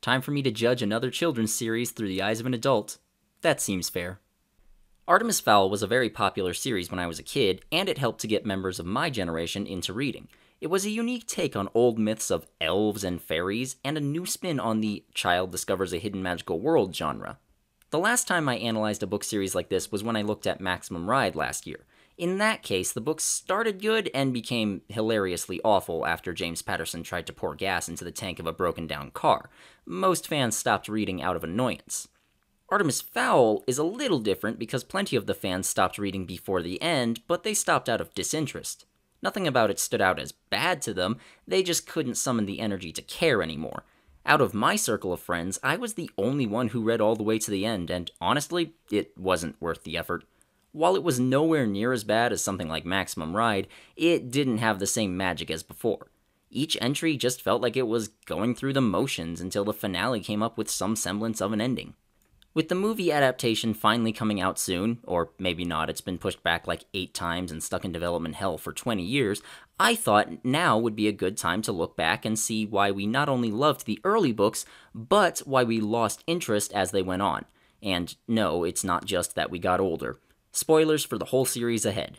Time for me to judge another children's series through the eyes of an adult. That seems fair. Artemis Fowl was a very popular series when I was a kid, and it helped to get members of my generation into reading. It was a unique take on old myths of elves and fairies, and a new spin on the child discovers a hidden magical world genre. The last time I analyzed a book series like this was when I looked at Maximum Ride last year. In that case, the book started good and became hilariously awful after James Patterson tried to pour gas into the tank of a broken down car. Most fans stopped reading out of annoyance. Artemis Fowl is a little different because plenty of the fans stopped reading before the end, but they stopped out of disinterest. Nothing about it stood out as bad to them, they just couldn't summon the energy to care anymore. Out of my circle of friends, I was the only one who read all the way to the end, and honestly, it wasn't worth the effort. While it was nowhere near as bad as something like Maximum Ride, it didn't have the same magic as before. Each entry just felt like it was going through the motions until the finale came up with some semblance of an ending. With the movie adaptation finally coming out soon, or maybe not, it's been pushed back like 8 times and stuck in development hell for 20 years, I thought now would be a good time to look back and see why we not only loved the early books, but why we lost interest as they went on. And no, it's not just that we got older. Spoilers for the whole series ahead.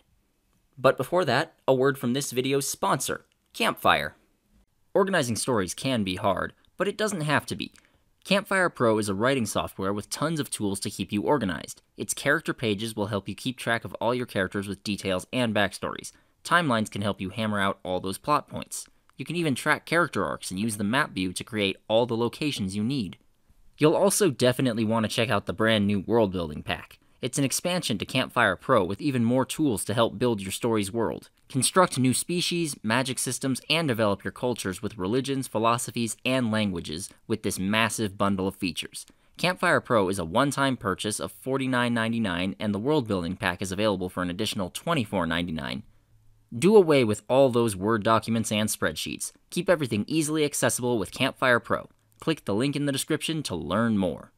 But before that, a word from this video's sponsor, Campfire. Organizing stories can be hard, but it doesn't have to be. Campfire Pro is a writing software with tons of tools to keep you organized. Its character pages will help you keep track of all your characters with details and backstories. Timelines can help you hammer out all those plot points. You can even track character arcs and use the map view to create all the locations you need. You'll also definitely want to check out the brand new world building pack. It's an expansion to Campfire Pro with even more tools to help build your story's world. Construct new species, magic systems, and develop your cultures with religions, philosophies, and languages with this massive bundle of features. Campfire Pro is a one-time purchase of $49.99 and the world building pack is available for an additional $24.99. Do away with all those Word documents and spreadsheets. Keep everything easily accessible with Campfire Pro. Click the link in the description to learn more.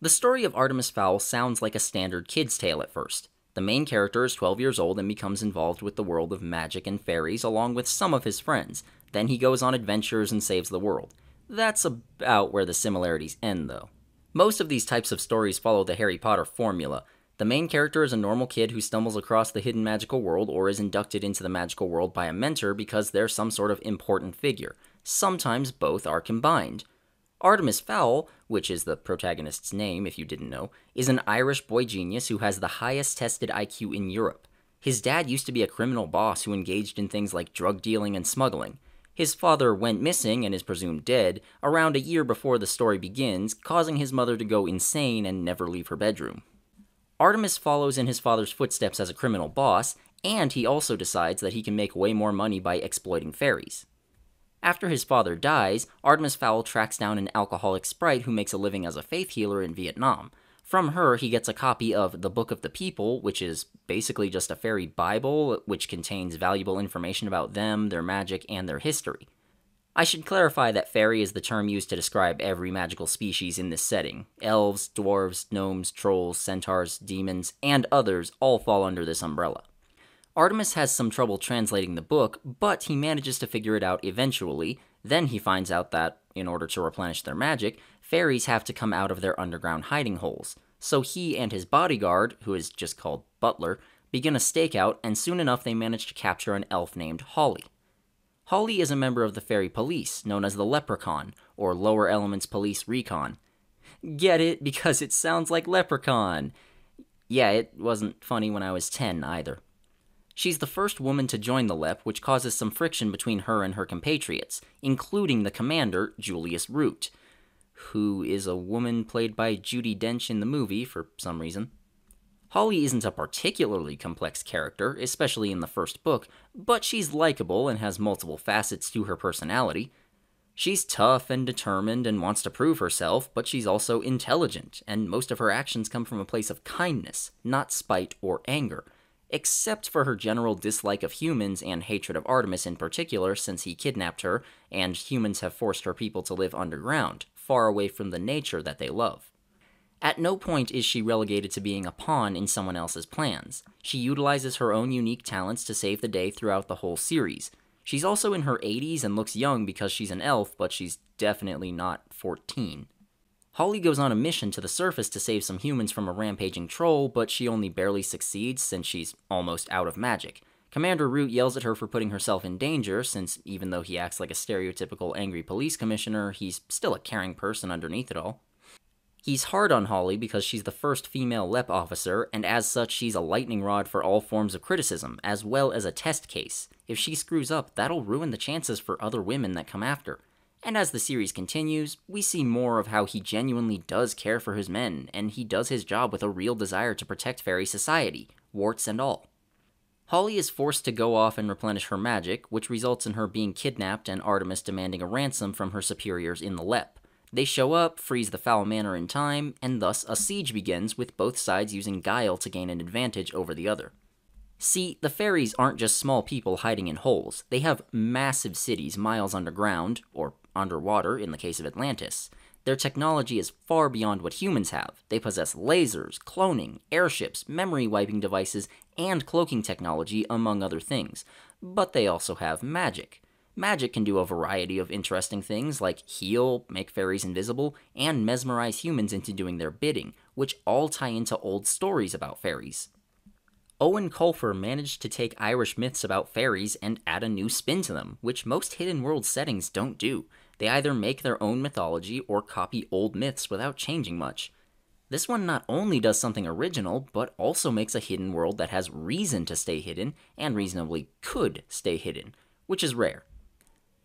The story of Artemis Fowl sounds like a standard kid's tale at first. The main character is 12 years old and becomes involved with the world of magic and fairies along with some of his friends. Then he goes on adventures and saves the world. That's about where the similarities end, though. Most of these types of stories follow the Harry Potter formula. The main character is a normal kid who stumbles across the hidden magical world or is inducted into the magical world by a mentor because they're some sort of important figure. Sometimes both are combined. Artemis Fowl, which is the protagonist's name if you didn't know, is an Irish boy genius who has the highest tested IQ in Europe. His dad used to be a criminal boss who engaged in things like drug dealing and smuggling. His father went missing and is presumed dead around a year before the story begins, causing his mother to go insane and never leave her bedroom. Artemis follows in his father's footsteps as a criminal boss, and he also decides that he can make way more money by exploiting fairies. After his father dies, Artemis Fowl tracks down an alcoholic sprite who makes a living as a faith healer in Vietnam. From her, he gets a copy of The Book of the People, which is basically just a fairy Bible which contains valuable information about them, their magic, and their history. I should clarify that fairy is the term used to describe every magical species in this setting. Elves, dwarves, gnomes, trolls, centaurs, demons, and others all fall under this umbrella. Artemis has some trouble translating the book, but he manages to figure it out eventually. Then he finds out that, in order to replenish their magic, fairies have to come out of their underground hiding holes. So he and his bodyguard, who is just called Butler, begin a stakeout, and soon enough they manage to capture an elf named Holly. Holly is a member of the fairy police, known as the Leprechaun, or Lower Elements Police Recon. Get it? Because it sounds like Leprechaun! Yeah, it wasn't funny when I was 10 either. She's the first woman to join the LEP, which causes some friction between her and her compatriots, including the commander, Julius Root, who is a woman played by Judy Dench in the movie for some reason. Holly isn't a particularly complex character, especially in the first book, but she's likable and has multiple facets to her personality. She's tough and determined and wants to prove herself, but she's also intelligent, and most of her actions come from a place of kindness, not spite or anger except for her general dislike of humans and hatred of Artemis in particular, since he kidnapped her, and humans have forced her people to live underground, far away from the nature that they love. At no point is she relegated to being a pawn in someone else's plans. She utilizes her own unique talents to save the day throughout the whole series. She's also in her 80s and looks young because she's an elf, but she's definitely not 14. Holly goes on a mission to the surface to save some humans from a rampaging troll, but she only barely succeeds since she's almost out of magic. Commander Root yells at her for putting herself in danger, since even though he acts like a stereotypical angry police commissioner, he's still a caring person underneath it all. He's hard on Holly because she's the first female LEP officer, and as such, she's a lightning rod for all forms of criticism, as well as a test case. If she screws up, that'll ruin the chances for other women that come after. And as the series continues, we see more of how he genuinely does care for his men, and he does his job with a real desire to protect fairy society, warts and all. Holly is forced to go off and replenish her magic, which results in her being kidnapped and Artemis demanding a ransom from her superiors in the LEP. They show up, freeze the foul manor in time, and thus a siege begins with both sides using guile to gain an advantage over the other. See, the fairies aren't just small people hiding in holes. They have massive cities miles underground, or underwater in the case of Atlantis. Their technology is far beyond what humans have. They possess lasers, cloning, airships, memory wiping devices, and cloaking technology, among other things. But they also have magic. Magic can do a variety of interesting things like heal, make fairies invisible, and mesmerize humans into doing their bidding, which all tie into old stories about fairies. Owen Colfer managed to take Irish myths about fairies and add a new spin to them, which most hidden world settings don't do. They either make their own mythology or copy old myths without changing much. This one not only does something original, but also makes a hidden world that has reason to stay hidden and reasonably could stay hidden, which is rare.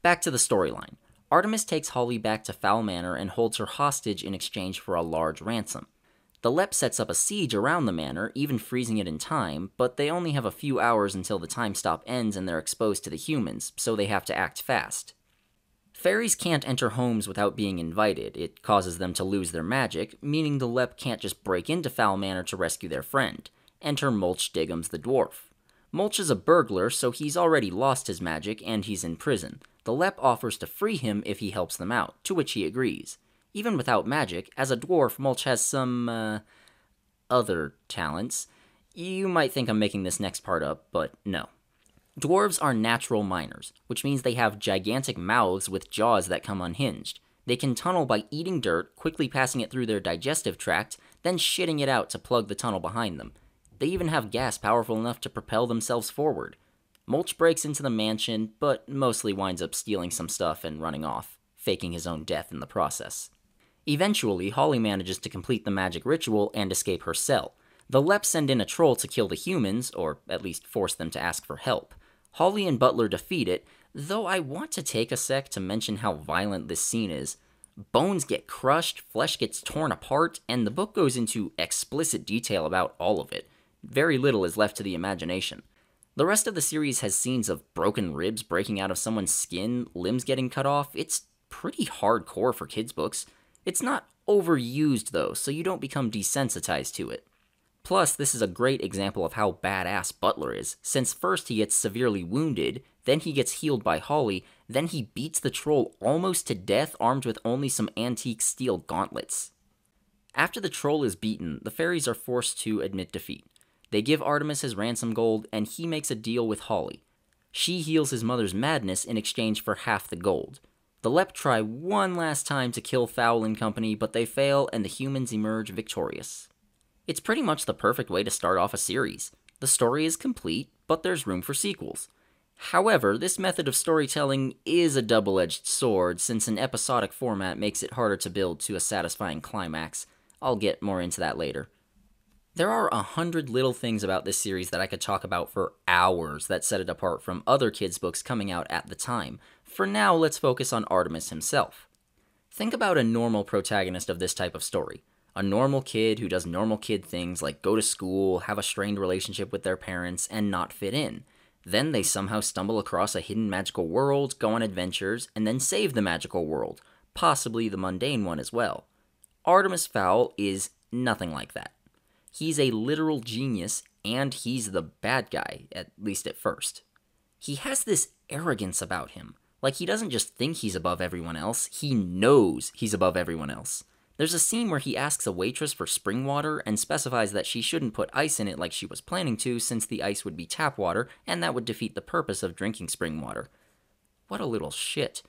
Back to the storyline Artemis takes Holly back to Foul Manor and holds her hostage in exchange for a large ransom. The Lep sets up a siege around the manor, even freezing it in time, but they only have a few hours until the time stop ends and they're exposed to the humans, so they have to act fast. Fairies can't enter homes without being invited. It causes them to lose their magic, meaning the Lep can't just break into Foul Manor to rescue their friend. Enter Mulch Diggums the Dwarf. Mulch is a burglar, so he's already lost his magic and he's in prison. The Lep offers to free him if he helps them out, to which he agrees. Even without magic, as a dwarf, Mulch has some, uh, other talents. You might think I'm making this next part up, but no. Dwarves are natural miners, which means they have gigantic mouths with jaws that come unhinged. They can tunnel by eating dirt, quickly passing it through their digestive tract, then shitting it out to plug the tunnel behind them. They even have gas powerful enough to propel themselves forward. Mulch breaks into the mansion, but mostly winds up stealing some stuff and running off, faking his own death in the process. Eventually, Holly manages to complete the magic ritual and escape her cell. The Leps send in a troll to kill the humans, or at least force them to ask for help. Holly and Butler defeat it, though I want to take a sec to mention how violent this scene is. Bones get crushed, flesh gets torn apart, and the book goes into explicit detail about all of it. Very little is left to the imagination. The rest of the series has scenes of broken ribs breaking out of someone's skin, limbs getting cut off. It's pretty hardcore for kids' books. It's not overused, though, so you don't become desensitized to it. Plus, this is a great example of how badass Butler is, since first he gets severely wounded, then he gets healed by Holly, then he beats the troll almost to death armed with only some antique steel gauntlets. After the troll is beaten, the fairies are forced to admit defeat. They give Artemis his ransom gold, and he makes a deal with Holly. She heals his mother's madness in exchange for half the gold. The Lep try one last time to kill Fowl and Company, but they fail, and the humans emerge victorious. It's pretty much the perfect way to start off a series. The story is complete, but there's room for sequels. However, this method of storytelling is a double edged sword since an episodic format makes it harder to build to a satisfying climax. I'll get more into that later. There are a hundred little things about this series that I could talk about for hours that set it apart from other kids' books coming out at the time. For now, let's focus on Artemis himself. Think about a normal protagonist of this type of story a normal kid who does normal kid things like go to school, have a strained relationship with their parents, and not fit in. Then they somehow stumble across a hidden magical world, go on adventures, and then save the magical world, possibly the mundane one as well. Artemis Fowl is nothing like that. He's a literal genius, and he's the bad guy, at least at first. He has this arrogance about him. Like, he doesn't just think he's above everyone else, he knows he's above everyone else. There's a scene where he asks a waitress for spring water and specifies that she shouldn't put ice in it like she was planning to, since the ice would be tap water, and that would defeat the purpose of drinking spring water. What a little shit.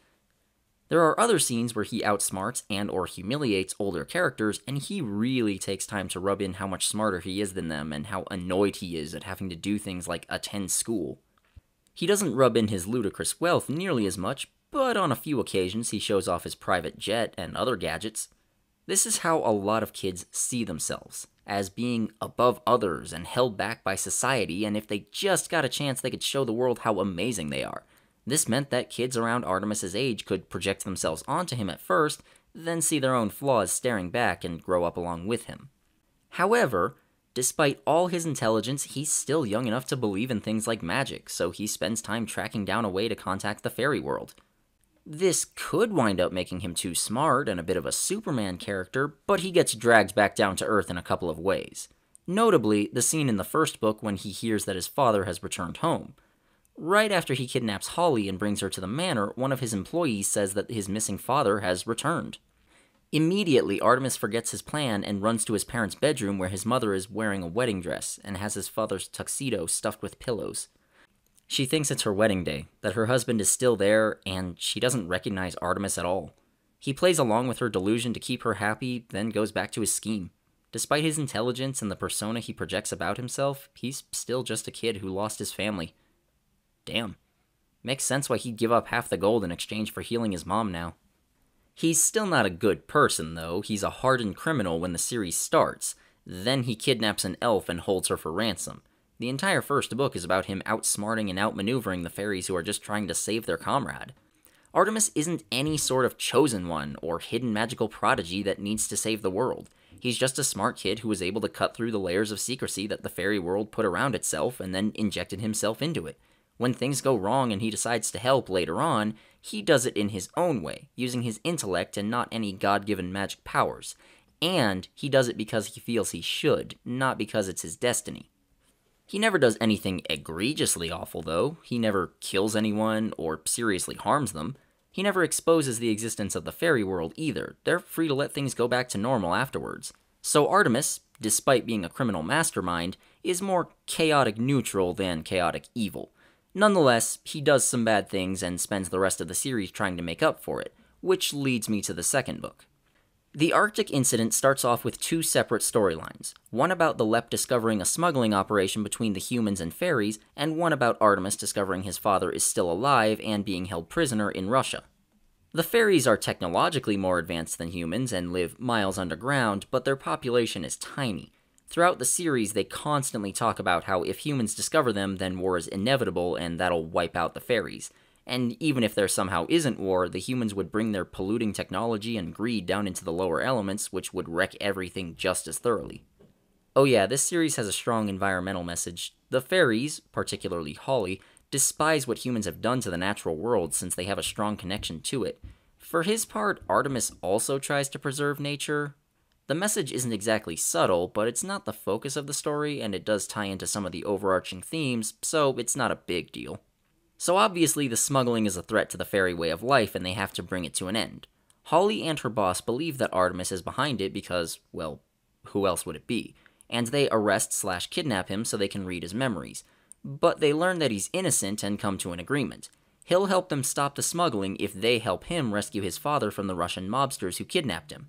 There are other scenes where he outsmarts and or humiliates older characters and he really takes time to rub in how much smarter he is than them and how annoyed he is at having to do things like attend school. He doesn't rub in his ludicrous wealth nearly as much, but on a few occasions he shows off his private jet and other gadgets. This is how a lot of kids see themselves as being above others and held back by society, and if they just got a chance, they could show the world how amazing they are. This meant that kids around Artemis's age could project themselves onto him at first, then see their own flaws staring back and grow up along with him. However, despite all his intelligence, he's still young enough to believe in things like magic, so he spends time tracking down a way to contact the fairy world, this could wind up making him too smart and a bit of a Superman character, but he gets dragged back down to Earth in a couple of ways. Notably, the scene in the first book when he hears that his father has returned home. Right after he kidnaps Holly and brings her to the manor, one of his employees says that his missing father has returned. Immediately, Artemis forgets his plan and runs to his parents' bedroom where his mother is wearing a wedding dress and has his father's tuxedo stuffed with pillows. She thinks it's her wedding day, that her husband is still there, and she doesn't recognize Artemis at all. He plays along with her delusion to keep her happy, then goes back to his scheme. Despite his intelligence and the persona he projects about himself, he's still just a kid who lost his family. Damn. Makes sense why he'd give up half the gold in exchange for healing his mom now. He's still not a good person, though. He's a hardened criminal when the series starts. Then he kidnaps an elf and holds her for ransom. The entire first book is about him outsmarting and outmaneuvering the fairies who are just trying to save their comrade. Artemis isn't any sort of chosen one or hidden magical prodigy that needs to save the world. He's just a smart kid who was able to cut through the layers of secrecy that the fairy world put around itself and then injected himself into it. When things go wrong and he decides to help later on, he does it in his own way, using his intellect and not any god given magic powers. And he does it because he feels he should, not because it's his destiny. He never does anything egregiously awful, though. He never kills anyone or seriously harms them. He never exposes the existence of the fairy world either. They're free to let things go back to normal afterwards. So Artemis, despite being a criminal mastermind, is more chaotic neutral than chaotic evil. Nonetheless, he does some bad things and spends the rest of the series trying to make up for it, which leads me to the second book. The Arctic incident starts off with two separate storylines one about the Lep discovering a smuggling operation between the humans and fairies, and one about Artemis discovering his father is still alive and being held prisoner in Russia. The fairies are technologically more advanced than humans and live miles underground, but their population is tiny. Throughout the series, they constantly talk about how if humans discover them, then war is inevitable and that'll wipe out the fairies. And even if there somehow isn't war, the humans would bring their polluting technology and greed down into the lower elements, which would wreck everything just as thoroughly. Oh yeah, this series has a strong environmental message. The fairies, particularly Holly, despise what humans have done to the natural world since they have a strong connection to it. For his part, Artemis also tries to preserve nature. The message isn't exactly subtle, but it's not the focus of the story, and it does tie into some of the overarching themes, so it's not a big deal. So obviously, the smuggling is a threat to the fairy way of life and they have to bring it to an end. Holly and her boss believe that Artemis is behind it because, well, who else would it be? And they arrest slash kidnap him so they can read his memories. But they learn that he's innocent and come to an agreement. He'll help them stop the smuggling if they help him rescue his father from the Russian mobsters who kidnapped him.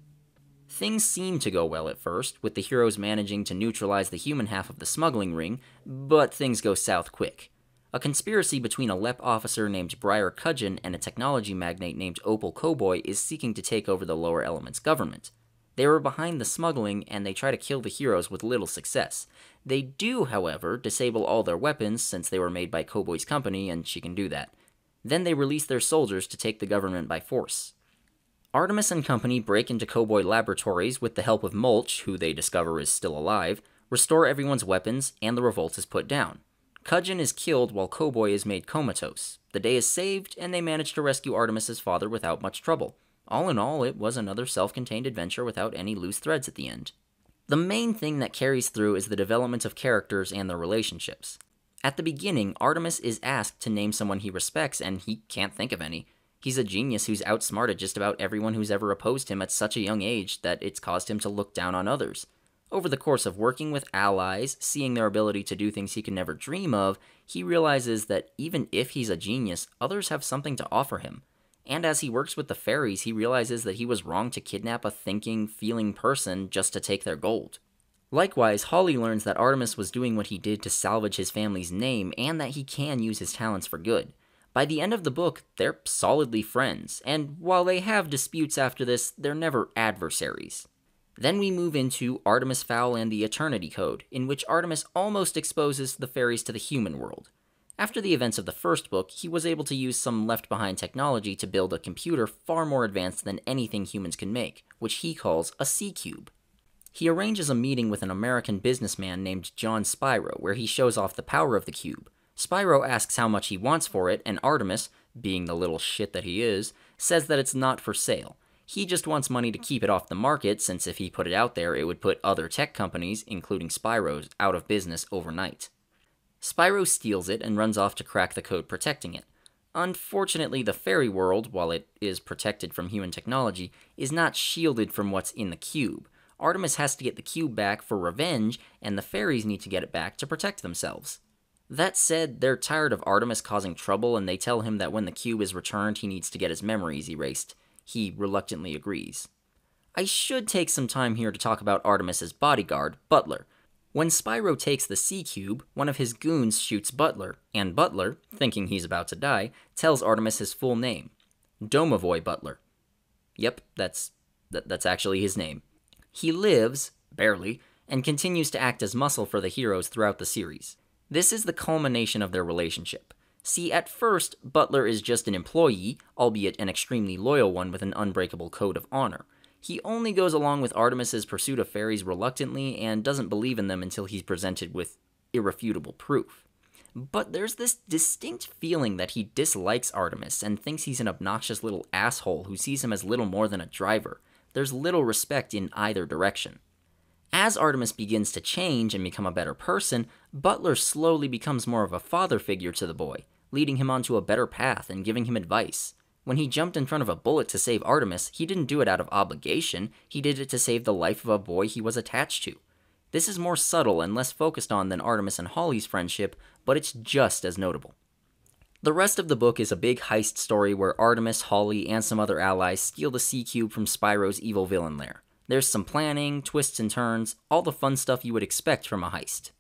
Things seem to go well at first, with the heroes managing to neutralize the human half of the smuggling ring, but things go south quick a conspiracy between a LEP officer named Briar Cudgeon and a technology magnate named Opal Cowboy is seeking to take over the Lower Elements government. They were behind the smuggling, and they try to kill the heroes with little success. They do, however, disable all their weapons since they were made by Cowboy's company, and she can do that. Then they release their soldiers to take the government by force. Artemis and company break into Cowboy Laboratories with the help of Mulch, who they discover is still alive, restore everyone's weapons, and the revolt is put down. Cudgeon is killed while Cowboy is made comatose. The day is saved, and they manage to rescue Artemis's father without much trouble. All in all, it was another self contained adventure without any loose threads at the end. The main thing that carries through is the development of characters and their relationships. At the beginning, Artemis is asked to name someone he respects, and he can't think of any. He's a genius who's outsmarted just about everyone who's ever opposed him at such a young age that it's caused him to look down on others. Over the course of working with allies, seeing their ability to do things he could never dream of, he realizes that even if he's a genius, others have something to offer him. And as he works with the fairies, he realizes that he was wrong to kidnap a thinking, feeling person just to take their gold. Likewise, Holly learns that Artemis was doing what he did to salvage his family's name and that he can use his talents for good. By the end of the book, they're solidly friends, and while they have disputes after this, they're never adversaries. Then we move into Artemis Fowl and the Eternity Code, in which Artemis almost exposes the fairies to the human world. After the events of the first book, he was able to use some left behind technology to build a computer far more advanced than anything humans can make, which he calls a C Cube. He arranges a meeting with an American businessman named John Spyro, where he shows off the power of the cube. Spyro asks how much he wants for it, and Artemis, being the little shit that he is, says that it's not for sale. He just wants money to keep it off the market, since if he put it out there, it would put other tech companies, including Spyro's, out of business overnight. Spyro steals it and runs off to crack the code protecting it. Unfortunately, the fairy world, while it is protected from human technology, is not shielded from what's in the cube. Artemis has to get the cube back for revenge, and the fairies need to get it back to protect themselves. That said, they're tired of Artemis causing trouble, and they tell him that when the cube is returned, he needs to get his memories erased. He reluctantly agrees. I should take some time here to talk about Artemis's bodyguard, Butler. When Spyro takes the C Cube, one of his goons shoots Butler, and Butler, thinking he's about to die, tells Artemis his full name Domovoy Butler. Yep, that's, that, that's actually his name. He lives, barely, and continues to act as muscle for the heroes throughout the series. This is the culmination of their relationship. See, at first, Butler is just an employee, albeit an extremely loyal one with an unbreakable code of honor. He only goes along with Artemis's pursuit of fairies reluctantly and doesn't believe in them until he's presented with irrefutable proof. But there's this distinct feeling that he dislikes Artemis and thinks he's an obnoxious little asshole who sees him as little more than a driver. There's little respect in either direction. As Artemis begins to change and become a better person, Butler slowly becomes more of a father figure to the boy, leading him onto a better path and giving him advice. When he jumped in front of a bullet to save Artemis, he didn't do it out of obligation, he did it to save the life of a boy he was attached to. This is more subtle and less focused on than Artemis and Holly's friendship, but it's just as notable. The rest of the book is a big heist story where Artemis, Holly, and some other allies steal the Sea Cube from Spyro's evil villain lair. There's some planning, twists and turns, all the fun stuff you would expect from a heist.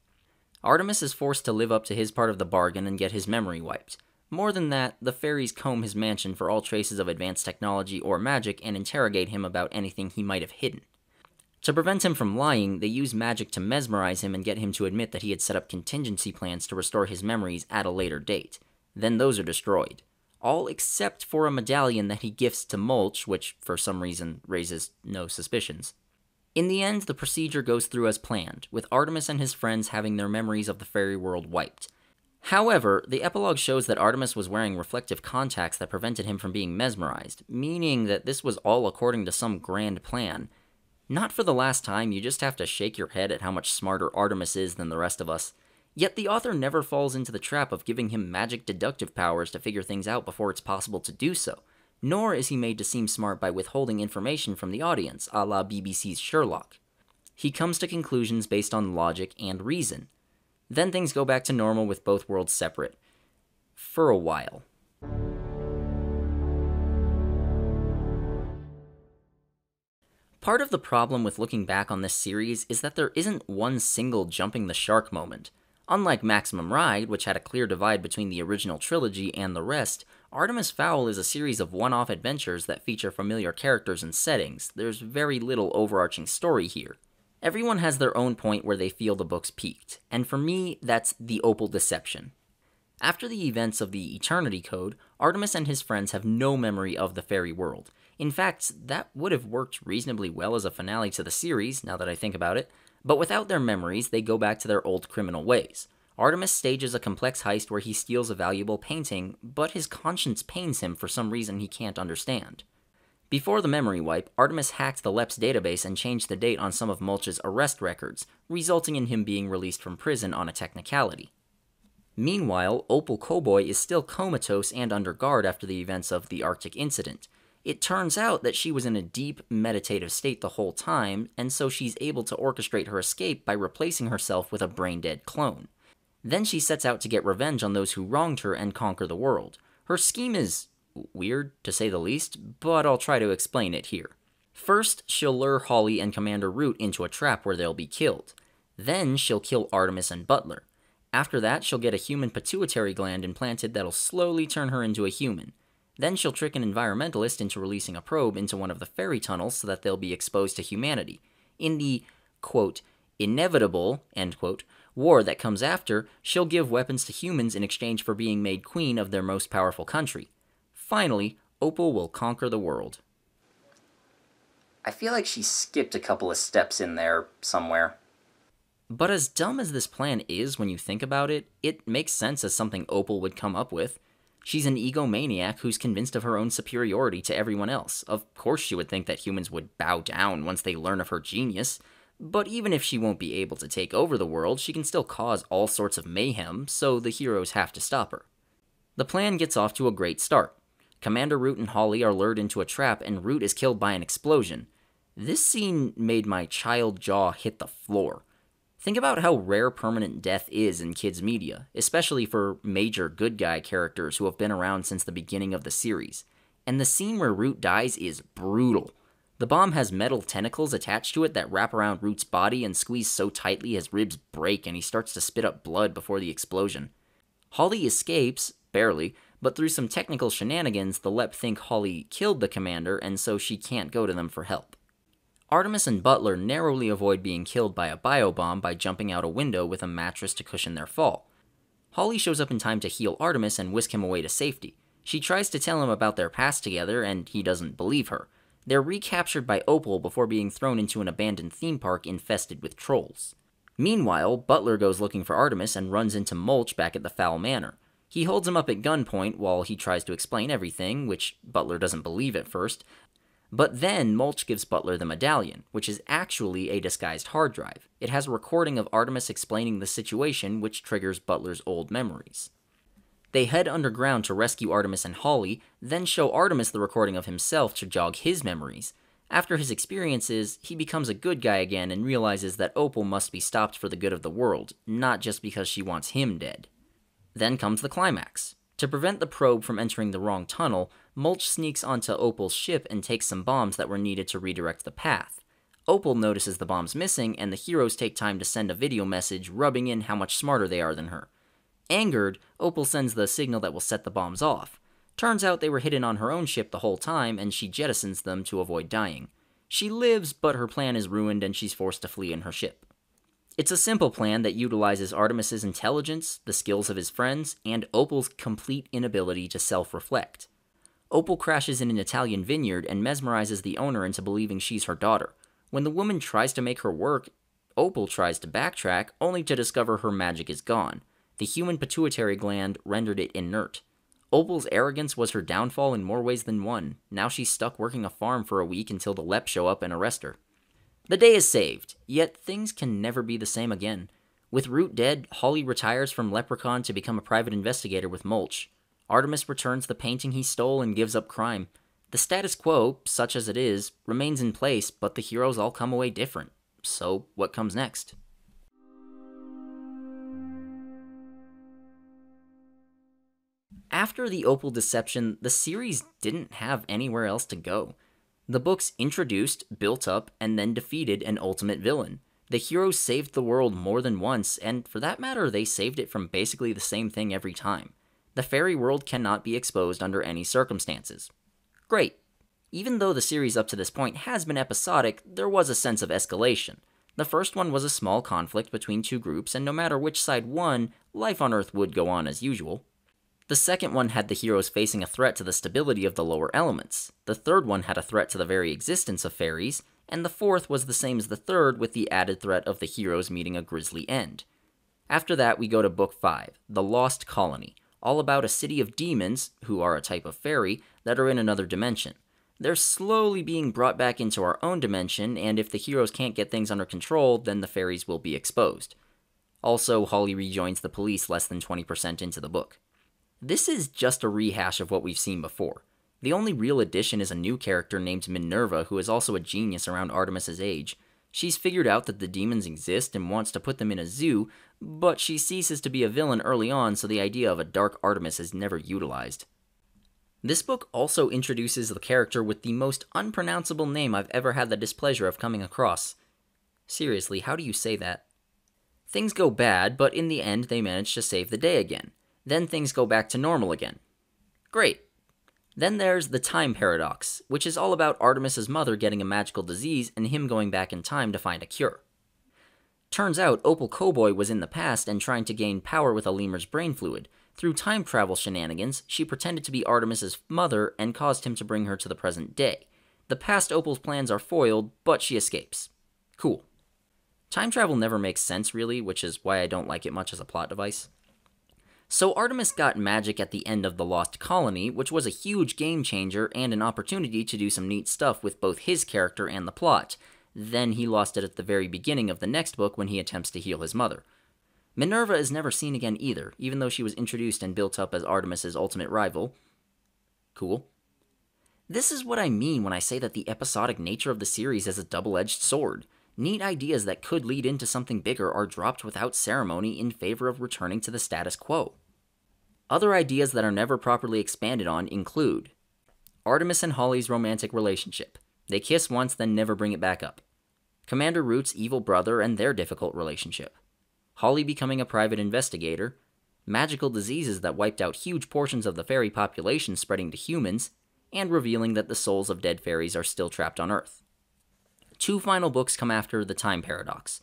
Artemis is forced to live up to his part of the bargain and get his memory wiped. More than that, the fairies comb his mansion for all traces of advanced technology or magic and interrogate him about anything he might have hidden. To prevent him from lying, they use magic to mesmerize him and get him to admit that he had set up contingency plans to restore his memories at a later date. Then those are destroyed. All except for a medallion that he gifts to Mulch, which, for some reason, raises no suspicions. In the end, the procedure goes through as planned, with Artemis and his friends having their memories of the fairy world wiped. However, the epilogue shows that Artemis was wearing reflective contacts that prevented him from being mesmerized, meaning that this was all according to some grand plan. Not for the last time, you just have to shake your head at how much smarter Artemis is than the rest of us. Yet the author never falls into the trap of giving him magic deductive powers to figure things out before it's possible to do so nor is he made to seem smart by withholding information from the audience, a la BBC's Sherlock. He comes to conclusions based on logic and reason. Then things go back to normal with both worlds separate. For a while. Part of the problem with looking back on this series is that there isn't one single jumping the shark moment. Unlike Maximum Ride, which had a clear divide between the original trilogy and the rest, Artemis Fowl is a series of one off adventures that feature familiar characters and settings. There's very little overarching story here. Everyone has their own point where they feel the book's peaked, and for me, that's the Opal Deception. After the events of the Eternity Code, Artemis and his friends have no memory of the fairy world. In fact, that would have worked reasonably well as a finale to the series, now that I think about it, but without their memories, they go back to their old criminal ways. Artemis stages a complex heist where he steals a valuable painting, but his conscience pains him for some reason he can't understand. Before the memory wipe, Artemis hacked the LEPS database and changed the date on some of Mulch's arrest records, resulting in him being released from prison on a technicality. Meanwhile, Opal Cowboy is still comatose and under guard after the events of the Arctic incident, it turns out that she was in a deep meditative state the whole time, and so she's able to orchestrate her escape by replacing herself with a brain dead clone. Then she sets out to get revenge on those who wronged her and conquer the world. Her scheme is weird, to say the least, but I'll try to explain it here. First, she'll lure Holly and Commander Root into a trap where they'll be killed. Then, she'll kill Artemis and Butler. After that, she'll get a human pituitary gland implanted that'll slowly turn her into a human. Then she'll trick an environmentalist into releasing a probe into one of the ferry tunnels so that they'll be exposed to humanity. In the, quote, inevitable, end quote, war that comes after, she'll give weapons to humans in exchange for being made queen of their most powerful country. Finally, Opal will conquer the world. I feel like she skipped a couple of steps in there somewhere. But as dumb as this plan is when you think about it, it makes sense as something Opal would come up with. She's an egomaniac who's convinced of her own superiority to everyone else. Of course, she would think that humans would bow down once they learn of her genius. But even if she won't be able to take over the world, she can still cause all sorts of mayhem, so the heroes have to stop her. The plan gets off to a great start. Commander Root and Holly are lured into a trap, and Root is killed by an explosion. This scene made my child jaw hit the floor. Think about how rare permanent death is in kids' media, especially for major good guy characters who have been around since the beginning of the series. And the scene where Root dies is brutal. The bomb has metal tentacles attached to it that wrap around Root's body and squeeze so tightly his ribs break and he starts to spit up blood before the explosion. Holly escapes, barely, but through some technical shenanigans, the Lep think Holly killed the commander and so she can't go to them for help. Artemis and Butler narrowly avoid being killed by a biobomb by jumping out a window with a mattress to cushion their fall. Holly shows up in time to heal Artemis and whisk him away to safety. She tries to tell him about their past together, and he doesn't believe her. They're recaptured by Opal before being thrown into an abandoned theme park infested with trolls. Meanwhile, Butler goes looking for Artemis and runs into Mulch back at the Foul Manor. He holds him up at gunpoint while he tries to explain everything, which Butler doesn't believe at first, but then Mulch gives Butler the medallion, which is actually a disguised hard drive. It has a recording of Artemis explaining the situation, which triggers Butler's old memories. They head underground to rescue Artemis and Holly, then show Artemis the recording of himself to jog his memories. After his experiences, he becomes a good guy again and realizes that Opal must be stopped for the good of the world, not just because she wants him dead. Then comes the climax. To prevent the probe from entering the wrong tunnel, Mulch sneaks onto Opal's ship and takes some bombs that were needed to redirect the path. Opal notices the bombs missing, and the heroes take time to send a video message rubbing in how much smarter they are than her. Angered, Opal sends the signal that will set the bombs off. Turns out they were hidden on her own ship the whole time, and she jettisons them to avoid dying. She lives, but her plan is ruined and she's forced to flee in her ship. It's a simple plan that utilizes Artemis's intelligence, the skills of his friends, and Opal's complete inability to self reflect. Opal crashes in an Italian vineyard and mesmerizes the owner into believing she's her daughter. When the woman tries to make her work, Opal tries to backtrack, only to discover her magic is gone. The human pituitary gland rendered it inert. Opal's arrogance was her downfall in more ways than one. Now she's stuck working a farm for a week until the Lep show up and arrest her. The day is saved, yet things can never be the same again. With Root dead, Holly retires from Leprechaun to become a private investigator with Mulch. Artemis returns the painting he stole and gives up crime. The status quo, such as it is, remains in place, but the heroes all come away different. So, what comes next? After the Opal Deception, the series didn't have anywhere else to go. The books introduced, built up, and then defeated an ultimate villain. The heroes saved the world more than once, and for that matter, they saved it from basically the same thing every time. The fairy world cannot be exposed under any circumstances. Great. Even though the series up to this point has been episodic, there was a sense of escalation. The first one was a small conflict between two groups, and no matter which side won, life on Earth would go on as usual. The second one had the heroes facing a threat to the stability of the lower elements, the third one had a threat to the very existence of fairies, and the fourth was the same as the third with the added threat of the heroes meeting a grisly end. After that, we go to Book 5 The Lost Colony, all about a city of demons, who are a type of fairy, that are in another dimension. They're slowly being brought back into our own dimension, and if the heroes can't get things under control, then the fairies will be exposed. Also, Holly rejoins the police less than 20% into the book. This is just a rehash of what we've seen before. The only real addition is a new character named Minerva, who is also a genius around Artemis's age. She's figured out that the demons exist and wants to put them in a zoo, but she ceases to be a villain early on, so the idea of a dark Artemis is never utilized. This book also introduces the character with the most unpronounceable name I've ever had the displeasure of coming across. Seriously, how do you say that? Things go bad, but in the end they manage to save the day again. Then things go back to normal again. Great. Then there's the time paradox, which is all about Artemis's mother getting a magical disease and him going back in time to find a cure. Turns out Opal Cowboy was in the past and trying to gain power with a lemur's brain fluid. Through time travel shenanigans, she pretended to be Artemis's mother and caused him to bring her to the present day. The past Opal's plans are foiled, but she escapes. Cool. Time travel never makes sense, really, which is why I don't like it much as a plot device. So Artemis got magic at the end of The Lost Colony, which was a huge game changer and an opportunity to do some neat stuff with both his character and the plot. Then he lost it at the very beginning of the next book when he attempts to heal his mother. Minerva is never seen again either, even though she was introduced and built up as Artemis's ultimate rival. Cool. This is what I mean when I say that the episodic nature of the series is a double edged sword. Neat ideas that could lead into something bigger are dropped without ceremony in favor of returning to the status quo. Other ideas that are never properly expanded on include Artemis and Holly's romantic relationship. They kiss once, then never bring it back up. Commander Root's evil brother and their difficult relationship, Holly becoming a private investigator, magical diseases that wiped out huge portions of the fairy population spreading to humans, and revealing that the souls of dead fairies are still trapped on Earth. Two final books come after The Time Paradox.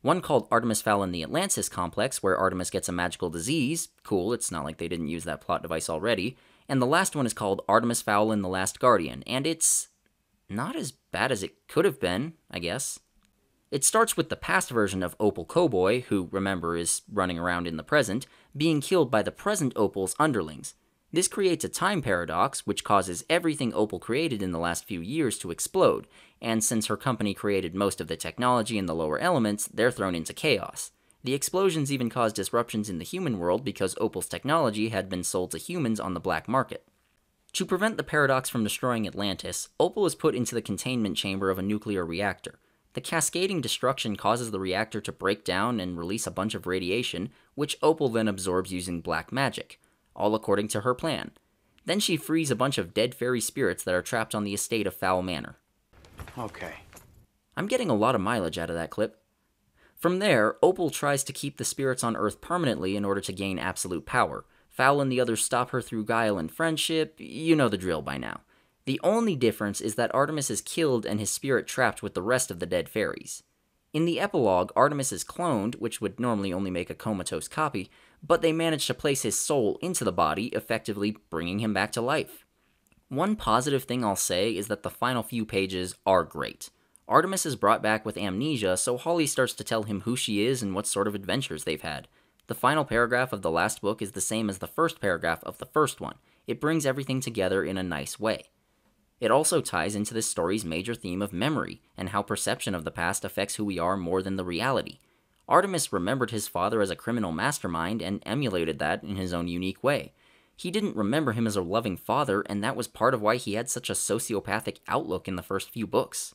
One called Artemis Fowl in the Atlantis Complex, where Artemis gets a magical disease. Cool, it's not like they didn't use that plot device already. And the last one is called Artemis Fowl in the Last Guardian, and it's not as bad as it could have been, I guess. It starts with the past version of Opal Cowboy, who, remember, is running around in the present, being killed by the present Opal's underlings. This creates a time paradox, which causes everything Opal created in the last few years to explode, and since her company created most of the technology in the lower elements, they're thrown into chaos. The explosions even caused disruptions in the human world because Opal's technology had been sold to humans on the black market. To prevent the paradox from destroying Atlantis, Opal is put into the containment chamber of a nuclear reactor. The cascading destruction causes the reactor to break down and release a bunch of radiation, which Opal then absorbs using black magic, all according to her plan. Then she frees a bunch of dead fairy spirits that are trapped on the estate of Foul Manor. Okay. I'm getting a lot of mileage out of that clip. From there, Opal tries to keep the spirits on Earth permanently in order to gain absolute power, Fowl and the others stop her through guile and friendship. You know the drill by now. The only difference is that Artemis is killed and his spirit trapped with the rest of the dead fairies. In the epilogue, Artemis is cloned, which would normally only make a comatose copy, but they manage to place his soul into the body, effectively bringing him back to life. One positive thing I'll say is that the final few pages are great. Artemis is brought back with amnesia, so Holly starts to tell him who she is and what sort of adventures they've had. The final paragraph of the last book is the same as the first paragraph of the first one. It brings everything together in a nice way. It also ties into this story's major theme of memory and how perception of the past affects who we are more than the reality. Artemis remembered his father as a criminal mastermind and emulated that in his own unique way. He didn't remember him as a loving father, and that was part of why he had such a sociopathic outlook in the first few books.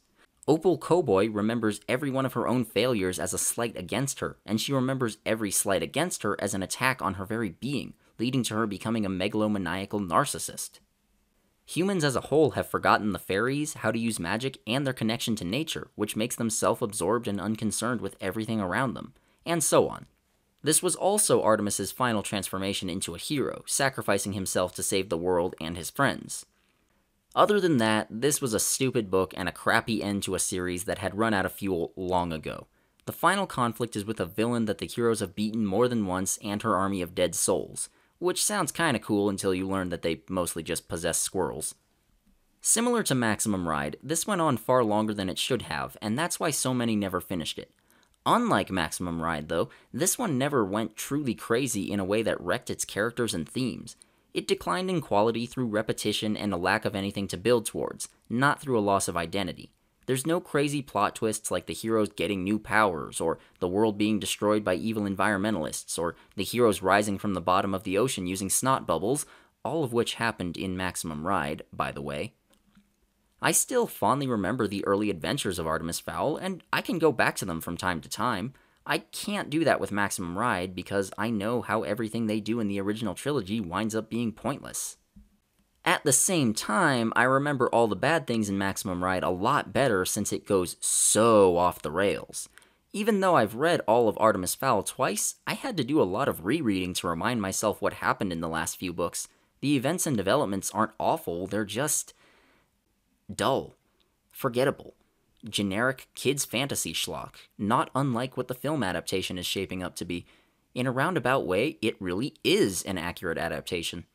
Opal Cowboy remembers every one of her own failures as a slight against her, and she remembers every slight against her as an attack on her very being, leading to her becoming a megalomaniacal narcissist. Humans as a whole have forgotten the fairies, how to use magic, and their connection to nature, which makes them self absorbed and unconcerned with everything around them, and so on. This was also Artemis's final transformation into a hero, sacrificing himself to save the world and his friends. Other than that, this was a stupid book and a crappy end to a series that had run out of fuel long ago. The final conflict is with a villain that the heroes have beaten more than once and her army of dead souls, which sounds kinda cool until you learn that they mostly just possess squirrels. Similar to Maximum Ride, this went on far longer than it should have, and that's why so many never finished it. Unlike Maximum Ride, though, this one never went truly crazy in a way that wrecked its characters and themes. It declined in quality through repetition and a lack of anything to build towards, not through a loss of identity. There's no crazy plot twists like the heroes getting new powers, or the world being destroyed by evil environmentalists, or the heroes rising from the bottom of the ocean using snot bubbles, all of which happened in Maximum Ride, by the way. I still fondly remember the early adventures of Artemis Fowl, and I can go back to them from time to time. I can't do that with Maximum Ride because I know how everything they do in the original trilogy winds up being pointless. At the same time, I remember all the bad things in Maximum Ride a lot better since it goes so off the rails. Even though I've read all of Artemis Fowl twice, I had to do a lot of rereading to remind myself what happened in the last few books. The events and developments aren't awful, they're just dull, forgettable generic kids' fantasy schlock, not unlike what the film adaptation is shaping up to be. In a roundabout way, it really is an accurate adaptation.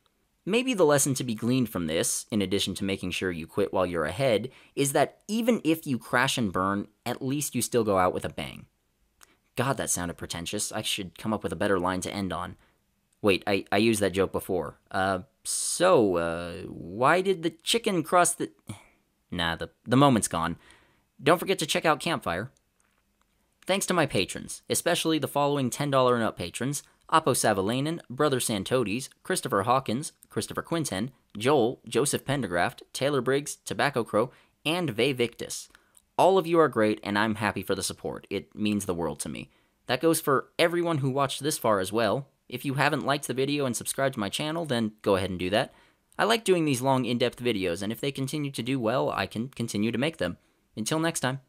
Maybe the lesson to be gleaned from this, in addition to making sure you quit while you're ahead, is that even if you crash and burn, at least you still go out with a bang. God, that sounded pretentious. I should come up with a better line to end on. Wait, I, I used that joke before. Uh, so, uh, why did the chicken cross the. Nah, the, the moment's gone. Don't forget to check out Campfire. Thanks to my patrons, especially the following $10 and up patrons Oppo Savalainen, Brother Santodes, Christopher Hawkins, Christopher Quinten, Joel, Joseph Pendergraft, Taylor Briggs, Tobacco Crow, and Ve Victus. All of you are great, and I'm happy for the support. It means the world to me. That goes for everyone who watched this far as well. If you haven't liked the video and subscribed to my channel, then go ahead and do that. I like doing these long, in-depth videos, and if they continue to do well, I can continue to make them. Until next time.